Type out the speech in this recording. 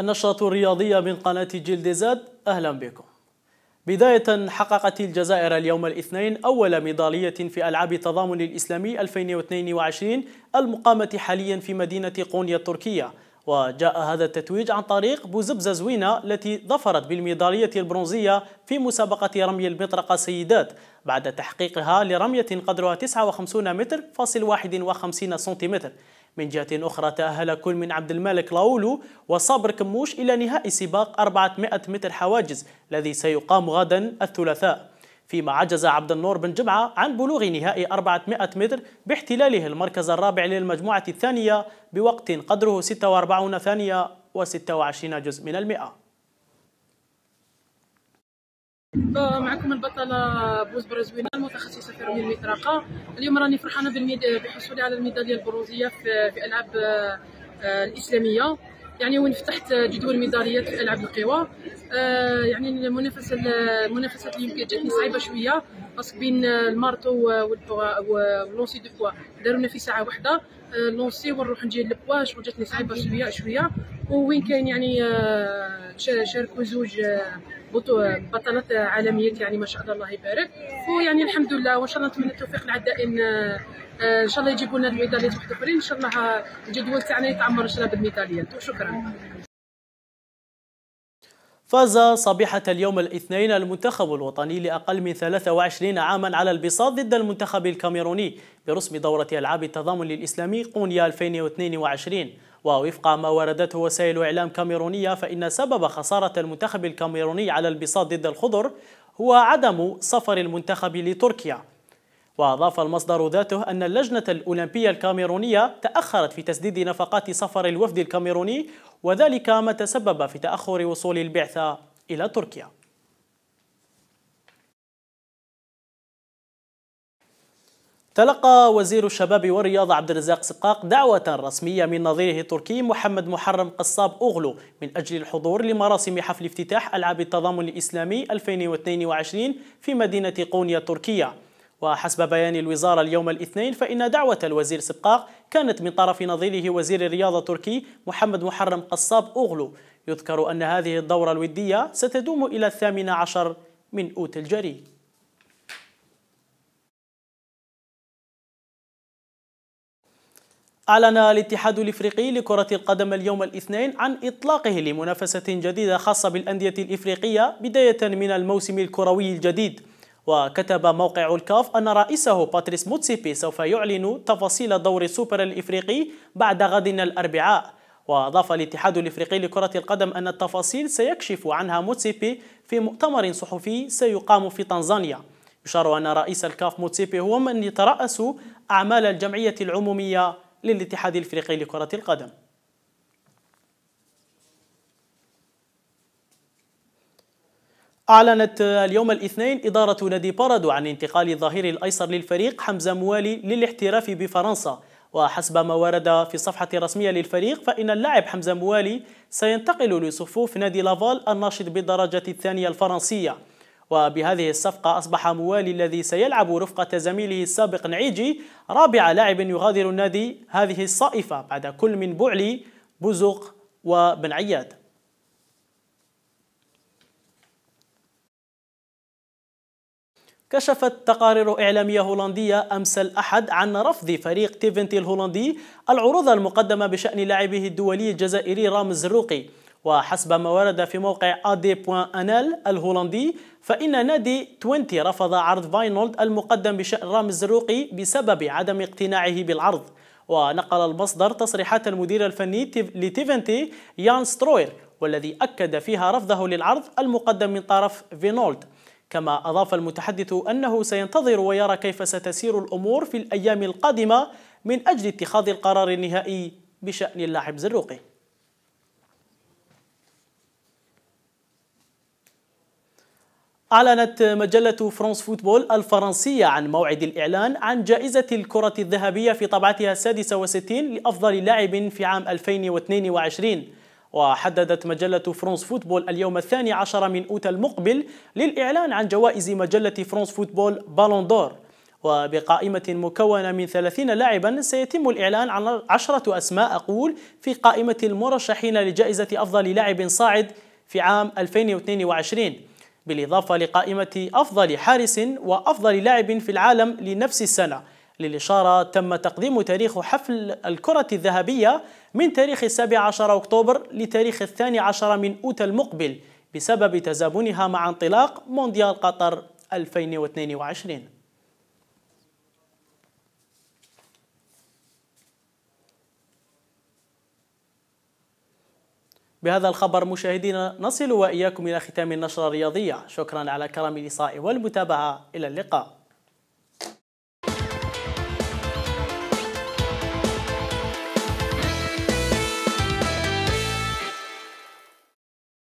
النشرة الرياضية من قناة جلد زاد أهلا بكم بداية حققت الجزائر اليوم الاثنين أول ميدالية في ألعاب تضامن الإسلامي 2022 المقامة حاليا في مدينة قونيا التركية وجاء هذا التتويج عن طريق بوزبزة زوينة التي ظفرت بالميدالية البرونزية في مسابقة رمي المطرقة سيدات بعد تحقيقها لرمية قدرها 59 متر فاصل 51 سنتيمتر من جهة أخرى تأهل كل من عبد الملك لاولو وصابر كموش إلى نهائي سباق 400 متر حواجز الذي سيقام غدا الثلاثاء فيما عجز عبد النور بن جمعة عن بلوغ نهائي 400 متر باحتلاله المركز الرابع للمجموعة الثانية بوقت قدره 46 ثانية و26 جزء من المئة معكم البطلة بوز برزوينة المتخصصة في رمي المطرقة اليوم راني فرحانة بحصولي على الميدالية البرونزية في, في ألعاب آه، الإسلامية يعني وين فتحت جدول الميداليات في ألعاب القوى آه، يعني المنافسة المنافسة اللي يمكن جاتني صعيبة شوية باسكو بين المارتو واللونسي دو بوا دارونا في ساعة واحدة آه، اللونسي ونروح نجي لبوا جاتني صعيبة شوية شوية ووين كاين يعني شاركوا زوج بطلات عالميات يعني ما شاء الله الله يبارك ويعني الحمد لله وان شاء الله نتمنى التوفيق للعدائين آه، ان شاء الله يجيبوا لنا الميداليات واحد اخرين ان شاء الله الجدول تاعنا يتعمر ان شاء الله بالميداليات وشكرا فاز صبيحة اليوم الاثنين المنتخب الوطني لأقل من 23 عاما على البساط ضد المنتخب الكاميروني برسم دورة ألعاب التضامن الإسلامي قونيا 2022 ووفق ما وردته وسائل إعلام كاميرونية فإن سبب خسارة المنتخب الكاميروني على البساط ضد الخضر هو عدم سفر المنتخب لتركيا وأضاف المصدر ذاته أن اللجنة الأولمبية الكاميرونية تأخرت في تسديد نفقات سفر الوفد الكاميروني وذلك ما تسبب في تأخر وصول البعثة إلى تركيا تلقى وزير الشباب والرياضة عبد الرزاق سقاق دعوة رسمية من نظيره التركي محمد محرم قصاب أغلو من أجل الحضور لمراسم حفل افتتاح ألعاب التضامن الإسلامي 2022 في مدينة قونيا التركية وحسب بيان الوزارة اليوم الاثنين فإن دعوة الوزير سبقاق كانت من طرف نظيره وزير الرياضة التركي محمد محرم قصاب أغلو يذكر أن هذه الدورة الودية ستدوم إلى الثامن عشر من أوت الجريد أعلن الاتحاد الإفريقي لكرة القدم اليوم الاثنين عن إطلاقه لمنافسة جديدة خاصة بالأندية الإفريقية بداية من الموسم الكروي الجديد وكتب موقع الكاف أن رئيسه باتريس موتسيبي سوف يعلن تفاصيل دور السوبر الإفريقي بعد غد الأربعاء وأضاف الاتحاد الإفريقي لكرة القدم أن التفاصيل سيكشف عنها موتسيبي في مؤتمر صحفي سيقام في تنزانيا يشار أن رئيس الكاف موتسيبي هو من يترأس أعمال الجمعية العمومية للاتحاد الافريقي لكرة القدم أعلنت اليوم الاثنين إدارة نادي بارادو عن انتقال الظهير الأيسر للفريق حمزة موالي للاحتراف بفرنسا وحسب ما ورد في الصفحة الرسمية للفريق فإن اللاعب حمزة موالي سينتقل لصفوف نادي لافال الناشط بالدرجة الثانية الفرنسية وبهذه الصفقة أصبح موالي الذي سيلعب رفقة زميله السابق نعيجي رابع لاعب يغادر النادي هذه الصائفة بعد كل من بوعلي بوزق وبن عياد كشفت تقارير إعلامية هولندية أمس الأحد عن رفض فريق تيفنتي الهولندي العروض المقدمة بشأن لاعبه الدولي الجزائري رامز الروقي وحسب ما ورد في موقع adi.nl الهولندي فإن نادي توينتي رفض عرض فاينولد المقدم بشأن رامي الزروقي بسبب عدم اقتناعه بالعرض ونقل المصدر تصريحات المدير الفني لتيفنتي يان ستروير والذي أكد فيها رفضه للعرض المقدم من طرف فينولد كما أضاف المتحدث أنه سينتظر ويرى كيف ستسير الأمور في الأيام القادمة من أجل اتخاذ القرار النهائي بشأن اللاعب زروقي أعلنت مجلة فرانس فوتبول الفرنسية عن موعد الإعلان عن جائزة الكرة الذهبية في طبعتها السادسة وستين لأفضل لاعب في عام 2022 وحددت مجلة فرانس فوتبول اليوم الثاني عشر من أوت المقبل للإعلان عن جوائز مجلة فرانس فوتبول بالون دور وبقائمة مكونة من 30 لاعبا سيتم الإعلان عن عشرة أسماء أقول في قائمة المرشحين لجائزة أفضل لاعب صاعد في عام 2022 بالإضافة لقائمة أفضل حارس وأفضل لاعب في العالم لنفس السنة للإشارة تم تقديم تاريخ حفل الكرة الذهبية من تاريخ 17 أكتوبر لتاريخ 12 من أوت المقبل بسبب تزامنها مع انطلاق مونديال قطر 2022 بهذا الخبر مشاهدينا نصل وإياكم إلى ختام النشرة الرياضية شكرا على كرم الإصاء والمتابعة إلى اللقاء